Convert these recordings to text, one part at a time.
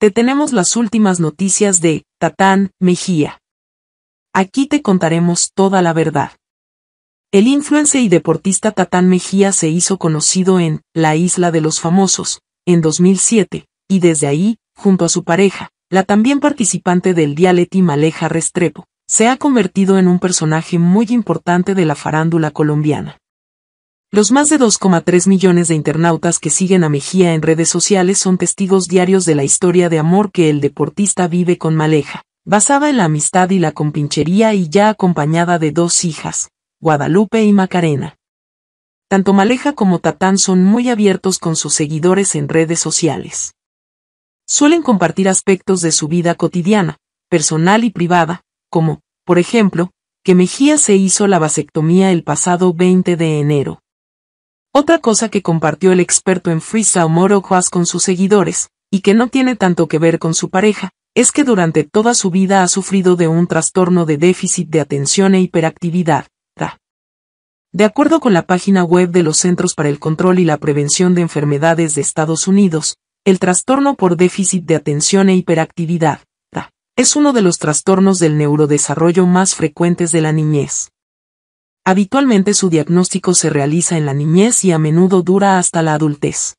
te tenemos las últimas noticias de Tatán Mejía. Aquí te contaremos toda la verdad. El influencer y deportista Tatán Mejía se hizo conocido en La Isla de los Famosos, en 2007, y desde ahí, junto a su pareja, la también participante del Dialeti Maleja Restrepo, se ha convertido en un personaje muy importante de la farándula colombiana. Los más de 2,3 millones de internautas que siguen a Mejía en redes sociales son testigos diarios de la historia de amor que el deportista vive con Maleja, basada en la amistad y la compinchería y ya acompañada de dos hijas, Guadalupe y Macarena. Tanto Maleja como Tatán son muy abiertos con sus seguidores en redes sociales. Suelen compartir aspectos de su vida cotidiana, personal y privada, como, por ejemplo, que Mejía se hizo la vasectomía el pasado 20 de enero. Otra cosa que compartió el experto en freestyle Moro con sus seguidores, y que no tiene tanto que ver con su pareja, es que durante toda su vida ha sufrido de un trastorno de déficit de atención e hiperactividad. De acuerdo con la página web de los Centros para el Control y la Prevención de Enfermedades de Estados Unidos, el trastorno por déficit de atención e hiperactividad es uno de los trastornos del neurodesarrollo más frecuentes de la niñez. Habitualmente su diagnóstico se realiza en la niñez y a menudo dura hasta la adultez.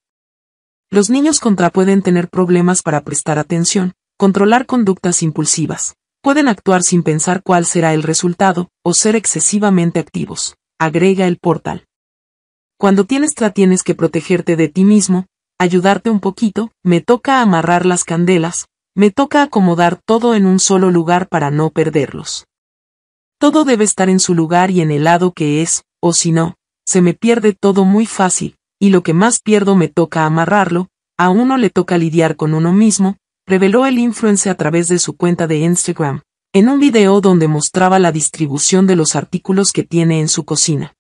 Los niños contra pueden tener problemas para prestar atención, controlar conductas impulsivas, pueden actuar sin pensar cuál será el resultado, o ser excesivamente activos, agrega el portal. Cuando tienes tra tienes que protegerte de ti mismo, ayudarte un poquito, me toca amarrar las candelas, me toca acomodar todo en un solo lugar para no perderlos. Todo debe estar en su lugar y en el lado que es, o si no, se me pierde todo muy fácil, y lo que más pierdo me toca amarrarlo, a uno le toca lidiar con uno mismo, reveló el influencer a través de su cuenta de Instagram, en un video donde mostraba la distribución de los artículos que tiene en su cocina.